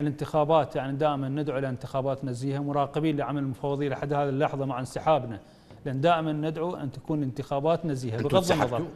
الانتخابات يعني دائما ندعو الى انتخابات نزيهه مراقبين لعمل المفوضيه لحد هذه اللحظه مع انسحابنا لان دائما ندعو ان تكون الانتخابات نزيهه بغض النظر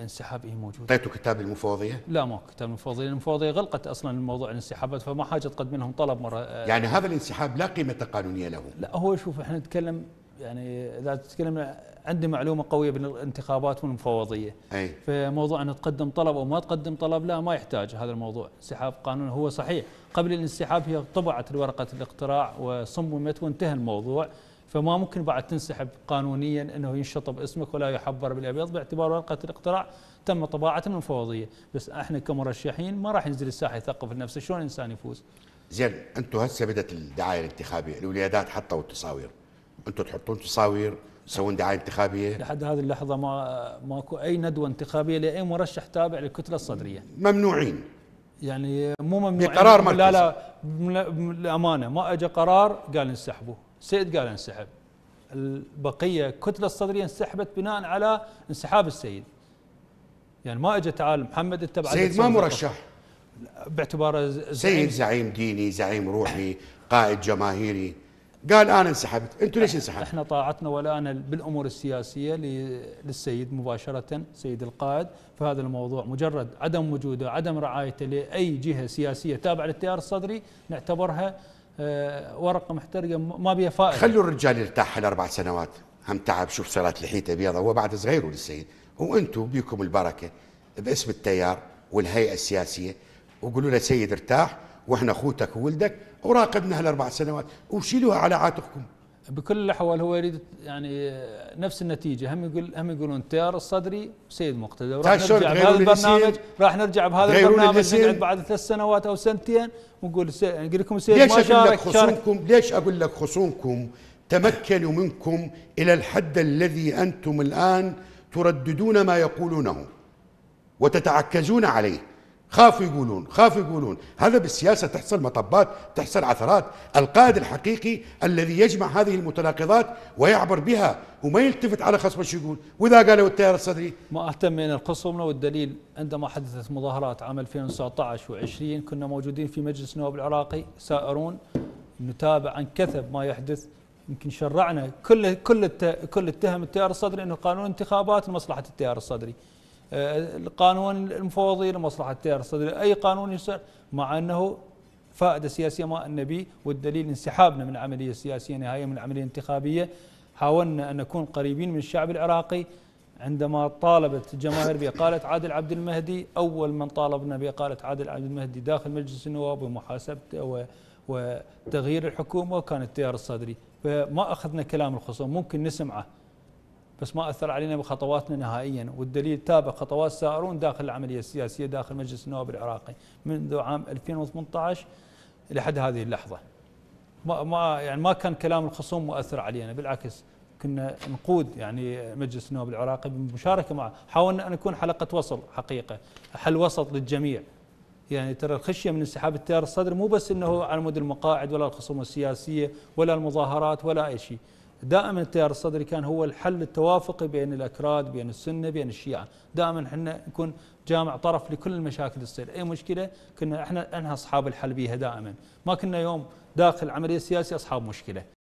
انسحاب اي موجود اعطيتوا كتاب المفوضيه؟ لا مو كتاب المفوضيه، المفوضيه غلقت اصلا الموضوع الانسحابات فما حاجه تقدم لهم طلب مره يعني هذا الانسحاب لا قيمه قانونيه له لا هو شوف احنا نتكلم يعني اذا تتكلم عندي معلومه قويه بالانتخابات والمفوضيه أي. فموضوع ان تقدم طلب او ما تقدم طلب لا ما يحتاج هذا الموضوع انسحاب قانون هو صحيح قبل الانسحاب هي طبعت ورقه الاقتراع وصممت وانتهى الموضوع فما ممكن بعد تنسحب قانونيا انه ينشطب اسمك ولا يحبر بالابيض باعتبار ورقه الاقتراع تم طباعه المفوضيه بس احنا كمرشحين ما راح ينزل الساحه يثقف نفسه شلون الانسان يفوز زين انتم هسه بدات الدعايه الانتخابيه الولايات حطوا التصاوير انتم تحطون تصاوير تسوون دعايه انتخابيه لحد هذه اللحظه ما ماكو اي ندوه انتخابيه لاي مرشح تابع للكتله الصدريه ممنوعين يعني مو يعني ممنوع بقرار مركزي لا لا للامانه ما اجى قرار قال انسحبوا سيد قال انسحب البقيه الكتله الصدريه انسحبت بناء على انسحاب السيد يعني ما اجى تعال محمد اتبع سيد ما مرشح باعتباره زعيم سيد زعيم ديني زعيم روحي قائد جماهيري قال انا انسحبت انتم ليش انسحبتوا احنا طاعتنا ولاءنا بالامور السياسيه للسيد مباشره سيد القائد فهذا الموضوع مجرد عدم وجوده عدم رعايته لاي جهه سياسيه تابعه للتيار الصدري نعتبرها آه، ورقه محترقه ما بها فائده خلوا الرجال يرتاح الاربع سنوات هم تعب شوف صلاة لحيته بيضة هو بعد صغير للسيد وانتم بيكم البركه باسم التيار والهيئه السياسيه وقولوا له سيد ارتاح واحنا اخوتك وولدك وراقبنا هالاربع سنوات وشيلوها على عاتقكم بكل الاحوال هو يريد يعني نفس النتيجه هم يقول هم يقولون تيار الصدري سيد مقتدى وراح نرجع بهذا البرنامج راح نرجع بهذا البرنامج نقعد بعد ثلاث سنوات او سنتين ونقول سي... نقول يعني لكم سيد ليش ما شارك لك خصومكم ليش اقول لك خصومكم تمكنوا منكم الى الحد الذي انتم الان ترددون ما يقولونه وتتعكزون عليه خافوا يقولون خافوا يقولون هذا بالسياسة تحصل مطبات تحصل عثرات القائد الحقيقي الذي يجمع هذه المتناقضات ويعبر بها وما يلتفت على خصم شو يقول وإذا قالوا التيار الصدري ما أهتم من الخصوم والدليل عندما حدثت مظاهرات عام 2019 و20 كنا موجودين في مجلس النواب العراقي سائرون نتابع عن كثب ما يحدث يمكن شرعنا كل كل كل اتهم التيار الصدري انه قانون انتخابات لمصلحه التيار الصدري آه، القانون المفوضي لمصلحة التيار الصدري أي قانون يصير مع أنه فائدة سياسية ما النبي والدليل انسحابنا من العملية السياسية نهاية من العملية الانتخابية حاولنا أن نكون قريبين من الشعب العراقي عندما طالبت الجماهير بإقالة عادل عبد المهدي أول من طالبنا بإقالة عادل عبد المهدي داخل مجلس النواب ومحاسبته وتغيير الحكومة كان التيار الصدري فما أخذنا كلام الخصوم ممكن نسمعه بس ما أثر علينا بخطواتنا نهائيا والدليل تابع خطوات سائرون داخل العملية السياسية داخل مجلس النواب العراقي منذ عام 2018 لحد هذه اللحظة ما ما يعني ما كان كلام الخصوم مؤثر علينا بالعكس كنا نقود يعني مجلس النواب العراقي بالمشاركه معه، حاولنا ان نكون حلقه وصل حقيقه، حل وسط للجميع. يعني ترى الخشيه من انسحاب التيار الصدر مو بس انه على مود المقاعد ولا الخصوم السياسيه ولا المظاهرات ولا اي شيء، دائما التيار الصدري كان هو الحل التوافقي بين الاكراد بين السنه بين الشيعه، دائما احنا نكون جامع طرف لكل المشاكل تصير، اي مشكله كنا احنا احنا اصحاب الحل بها دائما، ما كنا يوم داخل عمليه سياسيه اصحاب مشكله،